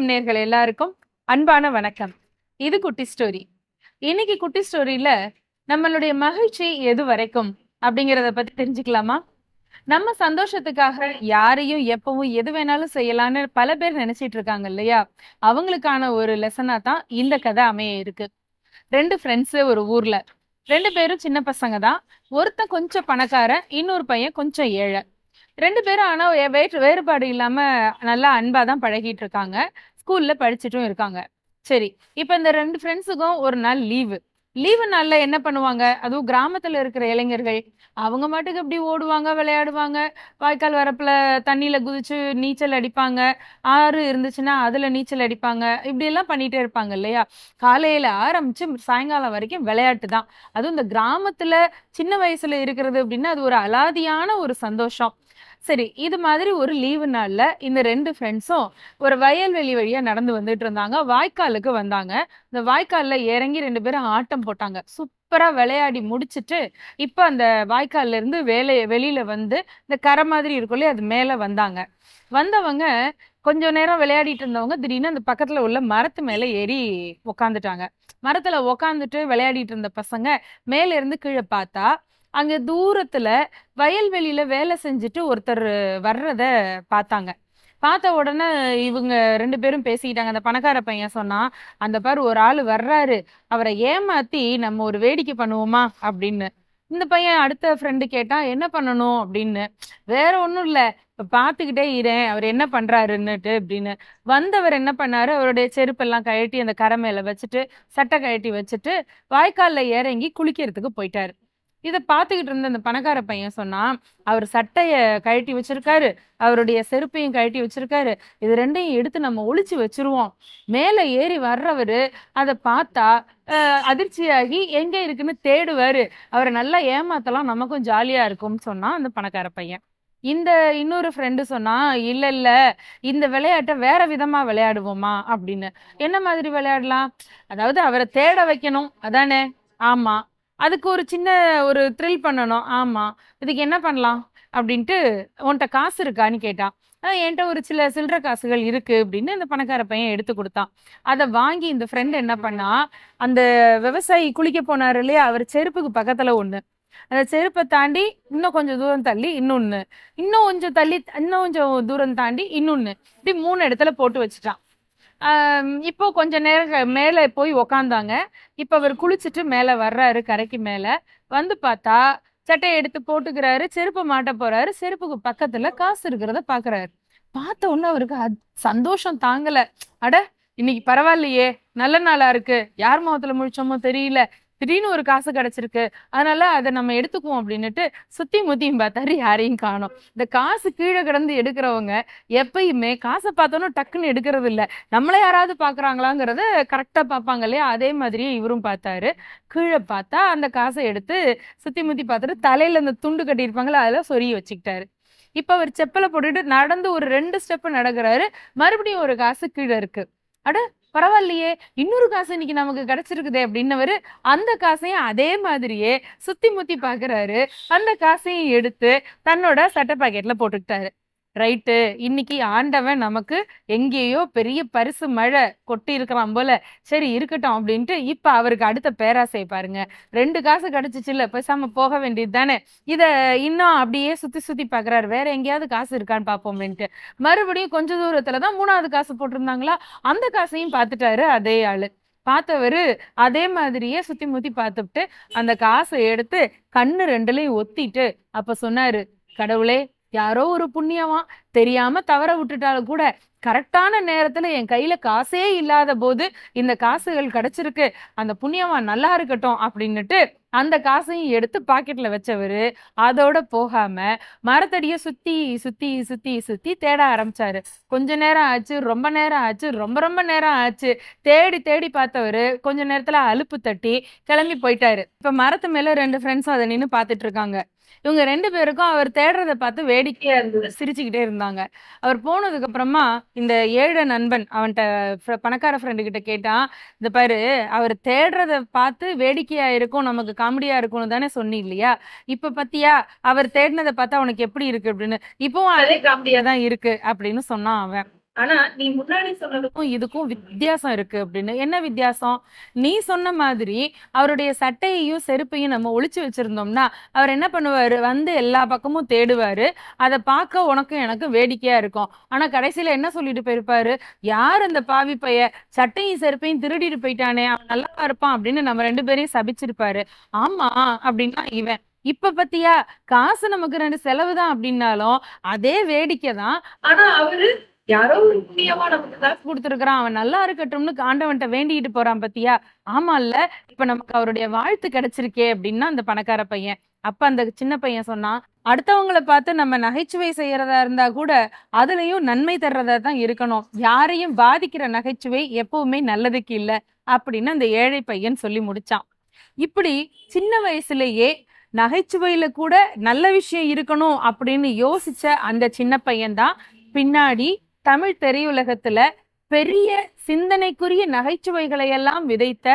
வணக்கம் நேர்கள் எல்லாருக்கும் அன்பான வணக்கம் இது குட்டி ஸ்டோரி இன்னைக்கு குட்டி ஸ்டோரியில நம்மளுடைய மகிழ்ச்சி எது வரைக்கும் அப்படிங்கிறத பத்தி தெரிஞ்சுக்கலாமா நம்ம சந்தோஷத்துக்காக யாரையும் எப்பவும் எது வேணாலும் செய்யலாம்னு பல பேர் நினைச்சிட்டு இருக்காங்க இல்லையா அவங்களுக்கான ஒரு லெசனா தான் இந்த கதை அமைய இருக்கு ரெண்டு ஃப்ரெண்ட்ஸ் ஒரு ஊர்ல ரெண்டு பேரும் சின்ன பசங்க தான் ஒருத்தன் கொஞ்சம் பணக்காரன் இன்னொரு பையன் கொஞ்சம் ஏழை ரெண்டு பேரும் ஆனா வேற்று வேறுபாடு இல்லாம நல்லா அன்பா தான் பழகிட்டு இருக்காங்க ஸ்கூல்ல படிச்சுட்டும் இருக்காங்க சரி இப்ப இந்த ரெண்டு ஃப்ரெண்ட்ஸுக்கும் ஒரு நாள் லீவு லீவு நாள்ல என்ன பண்ணுவாங்க அதுவும் கிராமத்துல இருக்கிற இளைஞர்கள் அவங்க மட்டுக்கு இப்படி ஓடுவாங்க விளையாடுவாங்க வாய்க்கால் வரப்புல தண்ணியில குதிச்சு நீச்சல் அடிப்பாங்க ஆறு இருந்துச்சுன்னா அதுல நீச்சல் அடிப்பாங்க இப்படி எல்லாம் பண்ணிட்டே இருப்பாங்க இல்லையா காலையில ஆரம்பிச்சு சாயங்காலம் வரைக்கும் விளையாட்டு தான் அதுவும் இந்த கிராமத்துல சின்ன வயசுல இருக்கிறது அப்படின்னா அது ஒரு அலாதியான ஒரு சந்தோஷம் சரி இது மாதிரி ஒரு லீவு நாளில் இந்த ரெண்டு ஃப்ரெண்ட்ஸும் ஒரு வயல்வெளி வழியாக நடந்து வந்துட்டு இருந்தாங்க வாய்க்காலுக்கு வந்தாங்க இந்த வாய்க்காலில் இறங்கி ரெண்டு பேரும் ஆட்டம் போட்டாங்க சூப்பராக விளையாடி முடிச்சுட்டு இப்போ அந்த வாய்க்கால்ல இருந்து வேலை வெளியில் வந்து இந்த கரை மாதிரி இருக்குள்ளே அது மேலே வந்தாங்க வந்தவங்க கொஞ்ச நேரம் விளையாடிட்டு இருந்தவங்க திடீர்னு அந்த பக்கத்துல உள்ள மரத்து மேல ஏறி உக்காந்துட்டாங்க மரத்துல உக்காந்துட்டு விளையாடிட்டு இருந்த பசங்க மேல இருந்து கீழே பார்த்தா அங்கே தூரத்தில் வயல்வெளியில் வேலை செஞ்சுட்டு ஒருத்தர் வர்றத பார்த்தாங்க பார்த்த உடனே இவங்க ரெண்டு பேரும் பேசிக்கிட்டாங்க அந்த பணக்கார பையன் சொன்னா அந்த பாரு ஒரு ஆள் வர்றாரு அவரை ஏமாத்தி நம்ம ஒரு வேடிக்கை பண்ணுவோமா அப்படின்னு இந்த பையன் அடுத்த ஃப்ரெண்டு கேட்டா என்ன பண்ணணும் அப்படின்னு வேற ஒன்றும் இல்லை இப்போ பார்த்துக்கிட்டே இறேன் அவர் என்ன பண்ணுறாருன்னுட்டு அப்படின்னு வந்தவர் என்ன பண்ணாரு அவருடைய செருப்பெல்லாம் கழட்டி அந்த கரை மேல வச்சுட்டு சட்டை கழட்டி வச்சுட்டு வாய்க்காலில் இறங்கி குளிக்கிறதுக்கு போயிட்டாரு இதை பார்த்துக்கிட்டு இருந்த அந்த பணக்கார பையன் சொன்னான் அவர் சட்டையை கழட்டி வச்சிருக்காரு அவருடைய செருப்பையும் கழட்டி வச்சிருக்காரு இது ரெண்டையும் எடுத்து நம்ம ஒழிச்சு வச்சிருவோம் மேலே ஏறி வர்றவர் அதை பார்த்தா அதிர்ச்சியாகி எங்கே இருக்குன்னு தேடுவார் அவரை நல்லா ஏமாத்தலாம் நமக்கும் ஜாலியாக இருக்கும்னு சொன்னான் அந்த பணக்கார பையன் இந்த இன்னொரு ஃப்ரெண்டு சொன்னா இல்ல இல்ல இந்த விளையாட்டை வேற விதமா விளையாடுவோமா அப்படின்னு என்ன மாதிரி விளையாடலாம் அதாவது அவரை தேட வைக்கணும் அதானே ஆமா அதுக்கு ஒரு சின்ன ஒரு த்ரில் பண்ணணும் ஆமாம் இதுக்கு என்ன பண்ணலாம் அப்படின்ட்டு உன்கிட்ட காசு இருக்கான்னு கேட்டான் என்கிட்ட ஒரு சில சில்லற காசுகள் இருக்கு அப்படின்னு இந்த பணக்கார பையன் எடுத்து கொடுத்தான் அதை வாங்கி இந்த ஃப்ரெண்ட் என்ன பண்ணா அந்த விவசாயி குளிக்க போனார் இல்லையா அவர் செருப்புக்கு பக்கத்துல ஒண்ணு அந்த செருப்பை தாண்டி இன்னும் கொஞ்சம் தூரம் தள்ளி இன்னொன்னு இன்னும் கொஞ்சம் தள்ளி இன்னும் கொஞ்சம் தூரம் தாண்டி இன்னொன்னு இப்படி மூணு இடத்துல போட்டு வச்சுட்டான் இப்போ கொஞ்ச நேரம் மேலே போய் உக்காந்தாங்க இப்போ அவர் குளிச்சுட்டு மேலே வர்றாரு கரைக்கு மேலே வந்து பார்த்தா சட்டையை எடுத்து போட்டுக்கிறாரு செருப்பு மாட்ட போறாரு செருப்புக்கு பக்கத்துல காசு இருக்கிறத பாக்குறாரு பார்த்த உடனே அவருக்கு சந்தோஷம் தாங்கல அட இன்னைக்கு பரவாயில்லையே நல்ல நாளா இருக்கு யார் முகத்துல முழிச்சோமோ தெரியல திடீர்னு ஒரு காசு கிடைச்சிருக்கு அதனால அதை நம்ம எடுத்துக்குவோம் அப்படின்னுட்டு சுத்தி முத்தியும் பார்த்தாரு யாரையும் காணும் இந்த காசு கீழே கிடந்து எடுக்கிறவங்க எப்பயுமே காசை பார்த்தோன்னு டக்குன்னு எடுக்கிறது இல்லை நம்மளை யாராவது பாக்குறாங்களாங்கிறத கரெக்டா பார்ப்பாங்க இல்லையா அதே மாதிரி இவரும் பார்த்தாரு கீழே பார்த்தா அந்த காசை எடுத்து சுத்தி முத்தி பார்த்துட்டு தலையில அந்த துண்டு கட்டியிருப்பாங்களே அதெல்லாம் சொரிய வச்சுக்கிட்டாரு இப்ப அவர் செப்பலை போட்டுட்டு நடந்து ஒரு ரெண்டு ஸ்டெப்பு நடக்கிறாரு மறுபடியும் ஒரு காசு கீழே இருக்கு அட பரவாயில்லையே இன்னொரு காசு இன்னைக்கு நமக்கு கிடைச்சிருக்குதே அப்படின்னவர் அந்த காசையும் அதே மாதிரியே சுத்தி முத்தி பாக்குறாரு அந்த காசையும் எடுத்து தன்னோட சட்ட பாக்கெட்ல போட்டுக்கிட்டாரு ரைட்டு இன்னைக்கு ஆண்டவன் நமக்கு எங்கேயோ பெரிய பரிசு மழை கொட்டி இருக்கிறான் போல சரி இருக்கட்டும் அப்படின்ட்டு இப்ப அவருக்கு அடுத்த பேராசை பாருங்க ரெண்டு காசு கிடைச்சிச்சுல பேசாம போக வேண்டியது தானே இத இன்னும் அப்படியே சுத்தி சுத்தி பாக்குறாரு வேற எங்கேயாவது காசு இருக்கான்னு பார்ப்போம் அப்படின்ட்டு மறுபடியும் கொஞ்ச தூரத்தில் தான் மூணாவது காசு போட்டிருந்தாங்களா அந்த காசையும் பார்த்துட்டாரு அதே ஆளு பார்த்தவர் அதே மாதிரியே சுத்தி முத்தி பார்த்துட்டு அந்த காசை எடுத்து கண்ணு ரெண்டுலையும் ஒத்திட்டு அப்ப சொன்னாரு கடவுளே யாரோ ஒரு புண்ணியவான் தெரியாம தவற விட்டுட்டாலும் கூட கரெக்டான நேரத்துல என் கையில காசே இல்லாத போது இந்த காசுகள் கிடைச்சிருக்கு அந்த புண்ணியமா நல்லா இருக்கட்டும் அப்படின்னுட்டு அந்த காசையும் எடுத்து பாக்கெட்ல வச்சவர் அதோட போகாம மரத்தடிய சுத்தி சுத்தி சுத்தி சுத்தி தேட ஆரம்பிச்சாரு கொஞ்ச நேரம் ஆச்சு ரொம்ப நேரம் ஆச்சு ரொம்ப ரொம்ப நேரம் ஆச்சு தேடி தேடி பார்த்தவர் கொஞ்ச நேரத்துல அலுப்பு தட்டி கிளம்பி போயிட்டாரு இப்ப மரத்து மேல ரெண்டு ஃப்ரெண்ட்ஸும் அதை நின்று பாத்துட்டு இருக்காங்க இவங்க ரெண்டு பேருக்கும் அவர் தேடுறத பார்த்து வேடிக்கையா இருந்தது சிரிச்சுக்கிட்டே இருந்தாங்க அவர் போனதுக்கு அப்புறமா இந்த ஏழு நண்பன் அவன்கிட்ட பணக்கார ஃப்ரெண்டு கிட்ட கேட்டான் இந்த பாரு அவர் தேடுறத பார்த்து வேடிக்கையா இருக்கும் நமக்கு காமெடியா இருக்கும்னு தானே சொன்னி இல்லையா இப்ப பத்தியா அவர் தேடினதை பார்த்தா உனக்கு எப்படி இருக்கு அப்படின்னு இப்பவும் அதே காமெடியா தான் இருக்கு அப்படின்னு சொன்னான் அவன் ஆனா நீ முன்னாடி சொன்னதுக்கும் இதுக்கும் வித்தியாசம் இருக்கு அப்படின்னு என்ன வித்தியாசம் நீ சொன்ன மாதிரி அவருடைய சட்டையையும் செருப்பையும் நம்ம ஒழிச்சு வச்சிருந்தோம்னா அவர் என்ன பண்ணுவாரு வந்து எல்லா பக்கமும் தேடுவாரு அதை பார்க்க உனக்கும் எனக்கு வேடிக்கையா இருக்கும் ஆனா கடைசியில என்ன சொல்லிட்டு போயிருப்பாரு யார் அந்த பாவி பைய சட்டையும் செருப்பையும் திருடிட்டு போயிட்டானே அவன் நல்லா இருப்பான் அப்படின்னு நம்ம ரெண்டு பேரையும் சபிச்சிருப்பாரு ஆமா அப்படின்னா இவன் இப்ப பத்தியா காசு நமக்கு ரெண்டு செலவுதான் அப்படின்னாலும் அதே வேடிக்கை தான் ஆனா அவரு யாரோ கொடுத்துருக்கான் அவன் நல்லா இருக்கட்டும்னு ஆண்டவன்ட்ட வேண்டிட்டு போறான் பத்தியா ஆமா இல்ல இப்ப நமக்கு அவருடைய வாழ்த்து கிடைச்சிருக்கே அப்படின்னா அந்த பணக்கார பையன் அப்ப அந்த சின்ன பையன் சொன்னான் அடுத்தவங்களை பார்த்து நம்ம நகைச்சுவை செய்யறதா இருந்தா கூட அதுலயும் நன்மை தர்றதா தான் இருக்கணும் யாரையும் பாதிக்கிற நகைச்சுவை எப்பவுமே நல்லதுக்கு இல்ல அப்படின்னு அந்த ஏழை பையன் சொல்லி முடிச்சான் இப்படி சின்ன வயசுலயே நகைச்சுவையில கூட நல்ல விஷயம் இருக்கணும் அப்படின்னு யோசிச்ச அந்த சின்ன பையன் தான் பின்னாடி தமிழ் திரையுலகத்துல பெரிய சிந்தனைக்குரிய நகைச்சுவைகளை எல்லாம் விதைத்த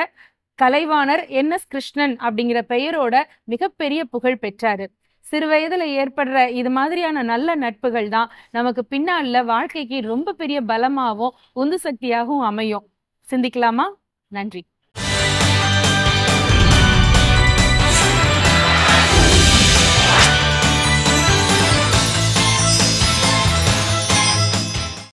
கலைவாணர் என் எஸ் கிருஷ்ணன் அப்படிங்கிற பெயரோட மிகப்பெரிய புகழ் பெற்றாரு சிறு வயதுல ஏற்படுற இது மாதிரியான நல்ல நட்புகள் தான் நமக்கு பின்னால வாழ்க்கைக்கு ரொம்ப பெரிய பலமாகவும் உந்து சக்தியாகவும் அமையும் சிந்திக்கலாமா நன்றி